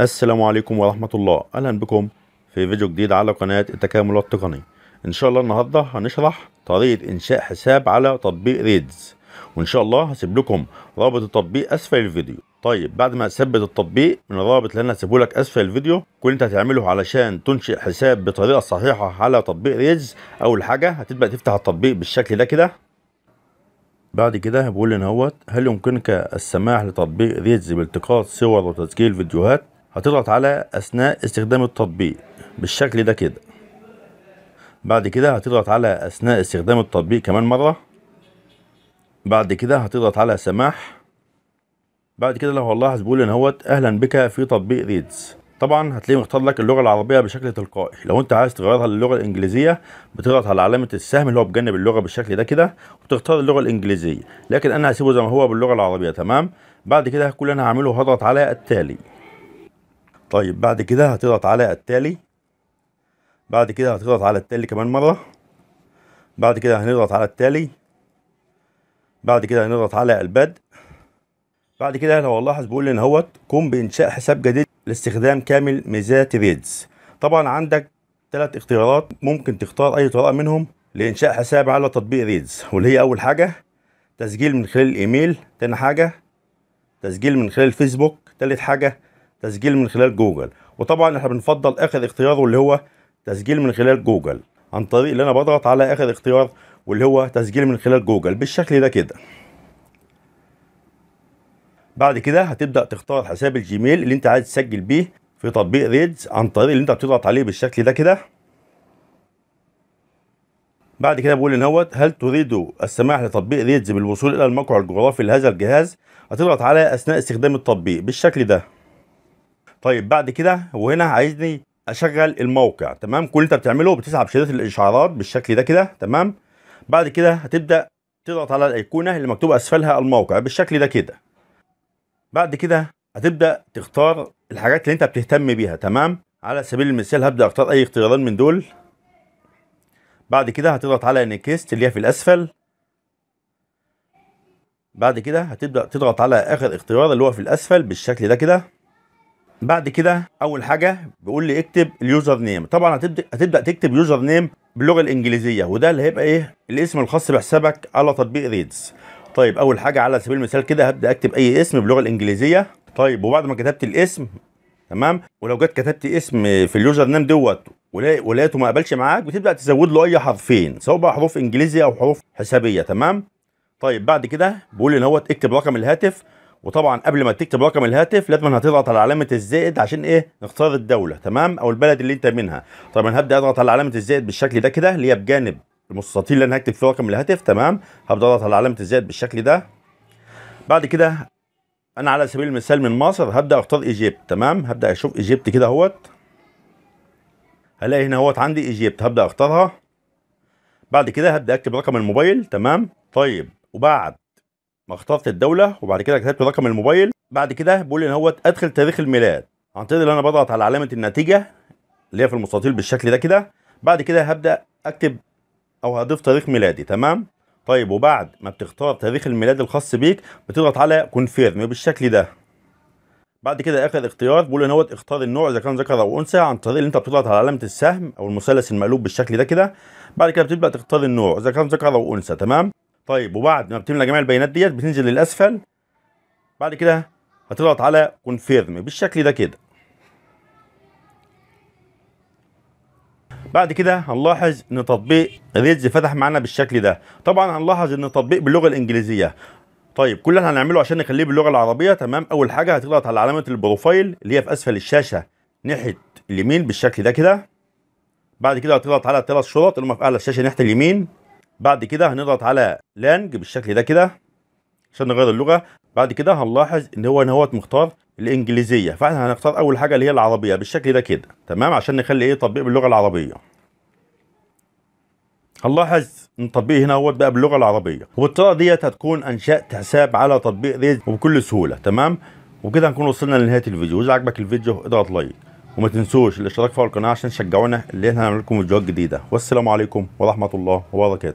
السلام عليكم ورحمة الله أهلا بكم في فيديو جديد على قناة التكامل التقني إن شاء الله النهاردة هنشرح طريقة إنشاء حساب على تطبيق ريدز وإن شاء الله هسيب لكم رابط التطبيق أسفل الفيديو طيب بعد ما تثبت التطبيق من الرابط اللي انا هسيبه لك اسفل الفيديو كل انت هتعمله علشان تنشئ حساب بطريقه صحيحه على تطبيق ريدز اول حاجه هتبدا تفتح التطبيق بالشكل ده كده بعد كده هبقول لي هوت هل يمكنك السماح لتطبيق ريدز بالتقاط صور وتسجيل فيديوهات هتضغط على اثناء استخدام التطبيق بالشكل ده كده بعد كده هتضغط على اثناء استخدام التطبيق كمان مره بعد كده هتضغط على سماح بعد كده لو هنلاحظ بيقول ان هوت اهلا بك في تطبيق ريدز طبعا هتلاقيه مختار لك اللغه العربيه بشكل تلقائي لو انت عايز تغيرها للغه الانجليزيه بتضغط على علامه السهم اللي هو بجنب اللغه بالشكل ده كده وتختار اللغه الانجليزيه لكن انا هسيبه زي ما هو باللغه العربيه تمام بعد كده كل اللي انا هعمله هضغط على التالي طيب بعد كده هتضغط على التالي بعد كده هتضغط على التالي كمان مرة بعد كده هنضغط على التالي بعد كده هنضغط على البدء بعد كده لو هنلاحظ بيقول لنا اهوت قم بانشاء حساب جديد لاستخدام كامل ميزات ريدز طبعا عندك تلات اختيارات ممكن تختار اي طريقه منهم لانشاء حساب على تطبيق ريدز واللي هي اول حاجه تسجيل من خلال الايميل تاني حاجه تسجيل من خلال الفيسبوك تالت حاجه تسجيل من خلال جوجل وطبعا احنا بنفضل اخر اختيار واللي هو تسجيل من خلال جوجل عن طريق اللي انا بضغط على اخر اختيار واللي هو تسجيل من خلال جوجل بالشكل ده كده بعد كده هتبدا تختار حساب الجيميل اللي انت عايز تسجل بيه في تطبيق ريدز عن طريق اللي انت بتضغط عليه بالشكل ده كده بعد كده بقول ان هو هل تريد السماح لتطبيق ريدز بالوصول الى الموقع الجغرافي لهذا الجهاز هتضغط على اثناء استخدام التطبيق بالشكل ده طيب بعد كده وهنا عايزني اشغل الموقع تمام كل انت بتعمله بتسحب شريط الاشعارات بالشكل ده كده تمام بعد كده هتبدا تضغط على الايقونه اللي مكتوب اسفلها الموقع بالشكل ده كده بعد كده هتبدا تختار الحاجات اللي انت بتهتم بيها تمام على سبيل المثال هبدا اختار اي اختيارين من دول بعد كده هتضغط على نيكست اللي هي في الاسفل بعد كده هتبدا تضغط على اخر اختيار اللي هو في الاسفل بالشكل ده كده بعد كده اول حاجه بيقول لي اكتب اليوزر نيم طبعا هتبدا هتبدا تكتب يوزر نيم باللغه الانجليزيه وده اللي هيبقى ايه الاسم الخاص بحسابك على تطبيق ريدز طيب اول حاجه على سبيل المثال كده هبدا اكتب اي اسم باللغه الانجليزيه طيب وبعد ما كتبت الاسم تمام ولو جت كتبت اسم في اليوزر نيم دوت ولقيته ما قبلش معاك بتبدا تزود له اي حرفين سواء بقى حروف انجليزي او حروف حسابيه تمام طيب بعد كده بيقول ان هو اكتب رقم الهاتف وطبعا قبل ما تكتب رقم الهاتف لازم هتضغط على علامه الزائد عشان ايه نختار الدوله تمام او البلد اللي انت منها طبعا هبدا اضغط على علامه الزائد بالشكل ده كده اللي هي بجانب المستطيل اللي انا هكتب فيه رقم الهاتف تمام هبدا اضغط على علامه الزائد بالشكل ده بعد كده انا على سبيل المثال من مصر هبدا اختار ايجيبت تمام هبدا اشوف ايجيبت كده اهوت هلاقي هنا اهوت عندي ايجيبت هبدا اختارها بعد كده هبدا اكتب رقم الموبايل تمام طيب وبعد اخترت الدوله وبعد كده كتبت رقم الموبايل بعد كده بقول ان هو ادخل تاريخ الميلاد طريق ان انا بضغط على علامه النتيجه اللي هي في المستطيل بالشكل ده كده بعد كده هبدا اكتب او هضيف تاريخ ميلادي تمام طيب وبعد ما بتختار تاريخ الميلاد الخاص بيك بتضغط على كونفيرم بالشكل ده بعد كده اخر اختيار بيقول ان هو اختار النوع اذا كان ذكر او انثى عن طريق ان انت بتضغط على علامه السهم او المثلث المقلوب بالشكل ده كده بعد كده بتبدا تختار النوع اذا كان ذكر او انثى تمام طيب وبعد ما بتملى جميع البيانات ديت بتنزل للاسفل بعد كده هتضغط على كونفيرم بالشكل ده كده بعد كده هنلاحظ ان تطبيق ريدز فتح معانا بالشكل ده طبعا هنلاحظ ان التطبيق باللغه الانجليزيه طيب كل اللي هنعمله عشان نخليه باللغه العربيه تمام اول حاجه هتضغط على علامه البروفايل اللي هي في اسفل الشاشه ناحيه اليمين بالشكل ده كده بعد كده هتضغط على ثلاث شروط اللي هم في اعلى الشاشه ناحيه اليمين بعد كده هنضغط على لانج بالشكل ده كده عشان نغير اللغه بعد كده هنلاحظ ان هو ان هو مختار الانجليزيه فاحنا هنختار اول حاجه اللي هي العربيه بالشكل ده كده تمام عشان نخلي ايه تطبيق باللغه العربيه هنلاحظ ان التطبيق هنا هو بقى باللغه العربيه وبالطريقه ديت هتكون انشات حساب على تطبيق ريز وبكل سهوله تمام وكده هنكون وصلنا لنهايه الفيديو اذا عجبك الفيديو اضغط لايك وما تنسوش الاشتراك في القناه عشان تشجعونا اللي احنا هنعمل لكم فيديوهات جديده والسلام عليكم ورحمه الله وبركاته